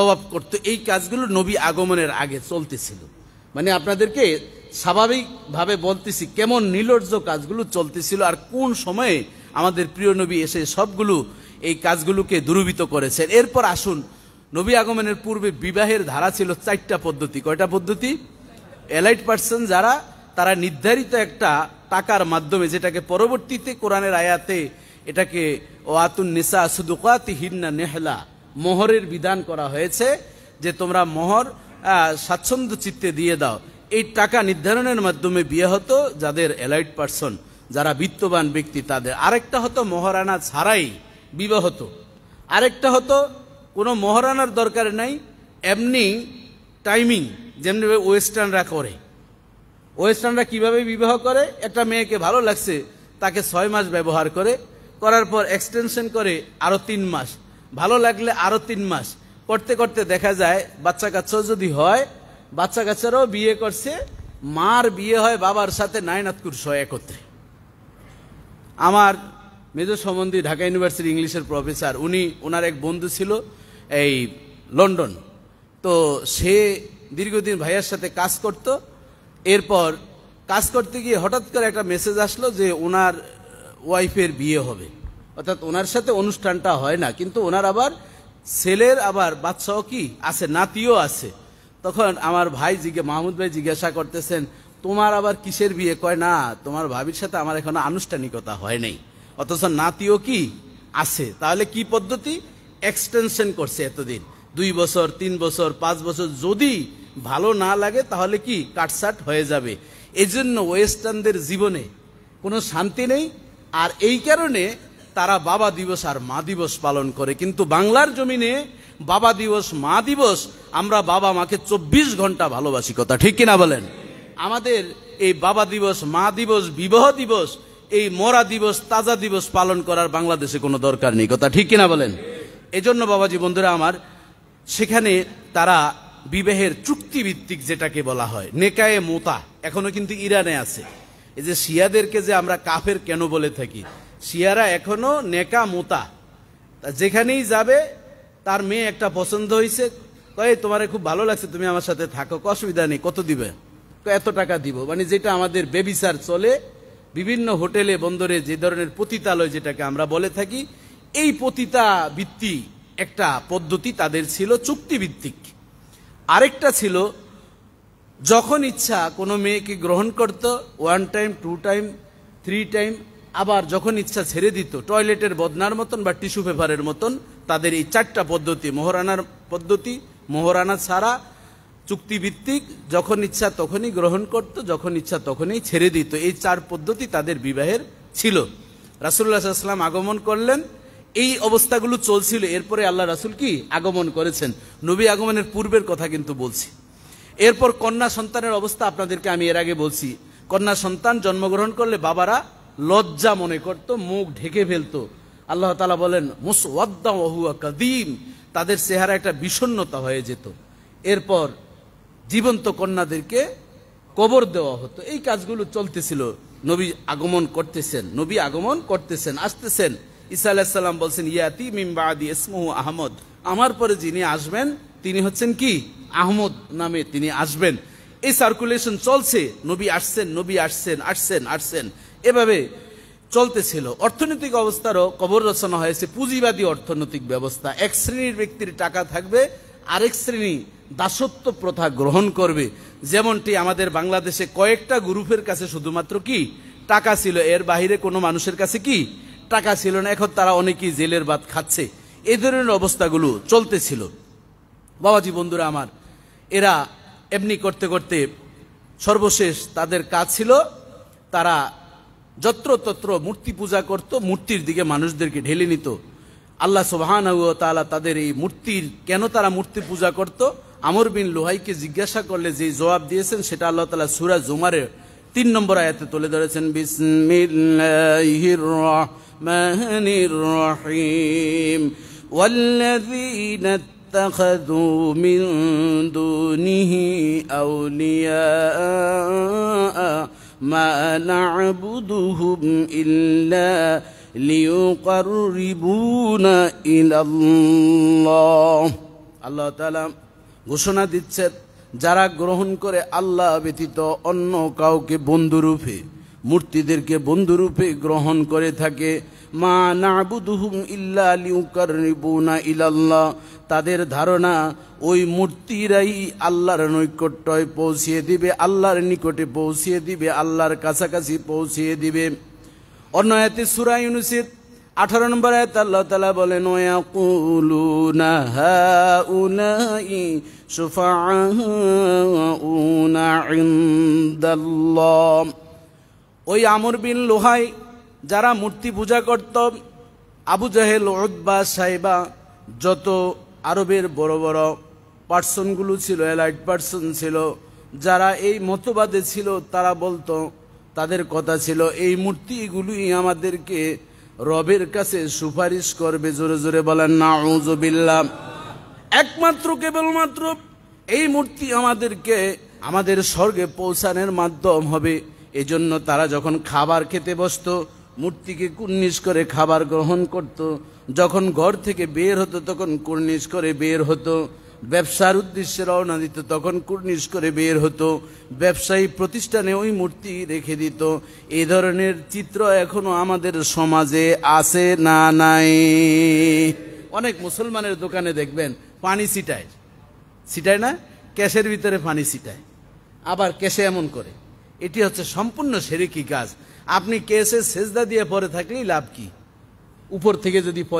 তবাব করতো এই কাজগুলো নবী আগমনের আগে চলতেছিল মানে আপনাদেরকে স্বাভাবিকভাবে বলতেছি কেমন নির্লজ্জ কাজগুলো চলতেছিল আর কোন সময়ে আমাদের প্রিয় নবী এসে সবগুলো এই কাজগুলোকে দুরুবিত করেছেন এরপর আসুন নবী আগমনের পূর্বে বিবাহের ধারা ছিল চারটা পদ্ধতি কয়টা পদ্ধতি এলাইট পার্সন যারা তারা নির্ধারিত একটা টাকার মাধ্যমে যেটাকে পরবর্তীতে কোরআনের আয়াতে এটাকে ও আতুন শুধু সুদুকাতি হিন্না নেহলা মোহরের বিধান করা হয়েছে যে তোমরা মোহর স্বাচ্ছন্দ্য চিত্তে দিয়ে দাও এই টাকা নির্ধারণের মাধ্যমে বিয়ে হতো যাদের এলাইট পার্সন যারা বিত্তবান ব্যক্তি তাদের আরেকটা হতো মহারানা ছাড়াই বিবাহ হতো আরেকটা হতো কোনো মহারানার দরকার নাই এমনি টাইমিং যেমনি ওয়েস্টার্নরা করে ওয়েস্টার্নরা কিভাবে বিবাহ করে একটা মেয়েকে ভালো লাগছে তাকে ছয় মাস ব্যবহার করে করার পর এক্সটেনশন করে আরও তিন মাস ভালো লাগলে আরও তিন মাস করতে করতে দেখা যায় বাচ্চা কাচ্চাও যদি হয় বাচ্চা কাচ্চারাও বিয়ে করছে মার বিয়ে হয় বাবার সাথে নায়নাথকুর শয় একত্রে আমার মেজর সম্বন্ধী ঢাকা ইউনিভার্সিটি ইংলিশের প্রফেসর উনি ওনার এক বন্ধু ছিল এই লন্ডন তো সে দীর্ঘদিন ভাইয়ার সাথে কাজ করত এরপর কাজ করতে গিয়ে হঠাৎ করে একটা মেসেজ আসলো যে ওনার ওয়াইফের বিয়ে হবে অর্থাৎ ওনার সাথে অনুষ্ঠানটা হয় না কিন্তু ওনার আবার ছেলের আবার বাচ্চাও কি আছে নাতিও আছে তখন আমার ভাই জিজ্ঞে মাহমুদ ভাই জিজ্ঞাসা করতেছেন তোমার আবার কিসের বিয়ে কয় না তোমার ভাবির সাথে আমার এখন আনুষ্ঠানিকতা হয় নাই অথচ নাতিও কি আছে তাহলে কি পদ্ধতি এক্সটেনশন করছে এতদিন দুই বছর তিন বছর পাঁচ বছর যদি ভালো না লাগে তাহলে কি কাটসাট হয়ে যাবে এজন্য ওয়েস্টার্নদের জীবনে কোনো শান্তি নেই আর এই কারণে তারা বাবা দিবস আর মা দিবস পালন করে কিন্তু বাংলার জমিনে বাবা দিবস মা দিবস আমরা বাবা মাকে চব্বিশ ঘন্টা ভালোবাসি কথা ঠিক কিনা বলেন আমাদের এই বাবা দিবস মা দিবস বিবাহ দিবস এই মরা দিবস তাজা দিবস পালন করার বাংলাদেশে কোনো দরকার নেই কথা ঠিক কিনা বলেন এজন্য বাবাজি বন্ধুরা আমার সেখানে তারা বিবাহের চুক্তিভিত্তিক যেটাকে বলা হয় নেকায়ে মোতা এখনো কিন্তু ইরানে আছে এই যে শিয়াদেরকে যে আমরা কাফের কেন বলে থাকি শিয়ারা এখনও নেকা মোতা যেখানেই যাবে তার মেয়ে একটা পছন্দ হয়েছে কয়ে তোমার খুব ভালো লাগছে তুমি আমার সাথে থাকো অসুবিধা নেই কত দিবে এত টাকা দিব মানে যেটা আমাদের বেবিসার চলে বিভিন্ন হোটেলে বন্দরে যে ধরনের পতিতালয় যেটাকে আমরা বলে থাকি এই পতিতা ভিত্তি একটা পদ্ধতি তাদের ছিল চুক্তিভিত্তিক আরেকটা ছিল যখন ইচ্ছা কোনো মেয়েকে গ্রহণ করত one time two time three time আবার যখন ইচ্ছা ছেড়ে দিত টয়লেটের বদনার মতন বা টিস্যু পেপারের মতন তাদের এই চারটা পদ্ধতি মহরানার পদ্ধতি মহরানা ছাড়া চুক্তিভিত্তিক যখন ইচ্ছা তখনই গ্রহণ করত যখন ইচ্ছা তখনই ছেড়ে দিত এই চার পদ্ধতি তাদের বিবাহের ছিল রাসুল্লাহ সাল্লাম আগমন করলেন এই অবস্থাগুলো চলছিল এরপরে আল্লাহ রাসুল কি আগমন করেছেন নবী আগমনের পূর্বের কথা কিন্তু বলছি এরপর কন্যা সন্তানের অবস্থা আপনাদেরকে আমি এর আগে বলছি কন্যা সন্তান জন্মগ্রহণ করলে বাবারা লজ্জা মনে করত মুখ ঢেকে ফেলত আল্লাহ তালা বলেন মুসওয়াদ্দা ওহুয়া কাদিম তাদের চেহারা একটা বিষণ্নতা হয়ে যেত এরপর জীবন্ত কন্যাদেরকে কবর দেওয়া হতো এই কাজগুলো চলতেছিল নবী আগমন করতেছেন নবী আগমন করতেছেন আসতেছেন ইসা আলাহিসাল্লাম বলছেন ইয়াতি মিম্বা আদি ইসমহু আহমদ আমার পরে যিনি আসবেন তিনি হচ্ছেন কি আহমদ নামে তিনি আসবেন এই সার্কুলেশন চলছে নবী আসছেন নবী আসছেন আসছেন আসছেন এভাবে চলতেছিল অর্থনৈতিক অবস্থারও কবর রচনা হয়েছে পুঁজিবাদী অর্থনৈতিক ব্যবস্থা এক শ্রেণীর ব্যক্তির টাকা থাকবে আরেক শ্রেণী দাসত্ব প্রথা গ্রহণ করবে যেমনটি আমাদের বাংলাদেশে কয়েকটা গ্রুপের কাছে শুধুমাত্র কি টাকা ছিল এর বাহিরে কোনো মানুষের কাছে কি টাকা ছিল না এখন তারা অনেকেই জেলের বাদ খাচ্ছে এই ধরনের অবস্থাগুলো চলতেছিল বাবাজি বন্ধুরা আমার এরা এমনি করতে করতে সর্বশেষ তাদের কাজ ছিল তারা যত্র তত্র মূর্তি পূজা করত মূর্তির দিকে মানুষদেরকে ঢেলে নিত আল্লাহ সোহান তালা তাদের এই মূর্তির কেন তারা মূর্তি পূজা করত আমর বিন লোহাইকে জিজ্ঞাসা করলে যে জবাব দিয়েছেন সেটা আল্লাহ তালা সুরা জুমারে তিন নম্বর আয়াতে তুলে ধরেছেন বিসমিল্লাহির اتخذوا من دونه أولياء ما نعبدهم إلا লিউকারুরিবুনা ইলাল্লাহ আল্লাহ তাআলা ঘোষণা দিচ্ছেন যারা গ্রহণ করে আল্লাহ ব্যতীত অন্য কাউকে বন্ধুরূপে মূর্তিদেরকে বন্ধুরূপে গ্রহণ করে থাকে মা নাবুদুহুম ইল্লা লিউকার রিবুনা ইলাল্লাহ তাদের ধারণা ওই মূর্তিরাই আল্লাহর নৈকট্যয় পৌঁছিয়ে দিবে আল্লাহর নিকটে পৌঁছিয়ে দিবে আল্লাহর কাছাকাছি পৌঁছিয়ে দিবে অন্য এতে সুরাই ইউনুসির আঠারো নম্বর এত আল্লাহ তালা কুলু ওয়াকুলুনা সুফা উনা ইনদাল্লাহ ওই আমর বিন লোহাই যারা মূর্তি পূজা করত আবু জাহেল ওদবা সাইবা যত আরবের বড় বড় পার্সনগুলো ছিল এলাইট পার্সন ছিল যারা এই মতবাদে ছিল তারা বলতো তাদের কথা ছিল এই মূর্তিগুলোই আমাদেরকে রবের কাছে সুপারিশ করবে জোরে জোরে বলেন না উজবিল্লা একমাত্র কেবলমাত্র এই মূর্তি আমাদেরকে আমাদের স্বর্গে পৌঁছানোর মাধ্যম হবে এজন্য তারা যখন খাবার খেতে বসত মূর্তিকে কুর্নিশ করে খাবার গ্রহণ করত যখন ঘর থেকে বের হতো তখন কুর্নিস করে বের হতো ব্যবসার উদ্দেশ্যে রওনা দিত তখন কুর্নিস করে বের হতো ব্যবসায়ী প্রতিষ্ঠানে ওই মূর্তি রেখে দিত এ ধরনের চিত্র এখনো আমাদের সমাজে আছে না নাই অনেক মুসলমানের দোকানে দেখবেন পানি ছিটায় ছিটায় না ক্যাশের ভিতরে পানি ছিটায় আবার ক্যাশে এমন করে এটি হচ্ছে সম্পূর্ণ কি কাজ আপনি কেসে সেজদা দিয়ে পরে থাকলেই লাভ কি উপর থেকে যদি পয়সা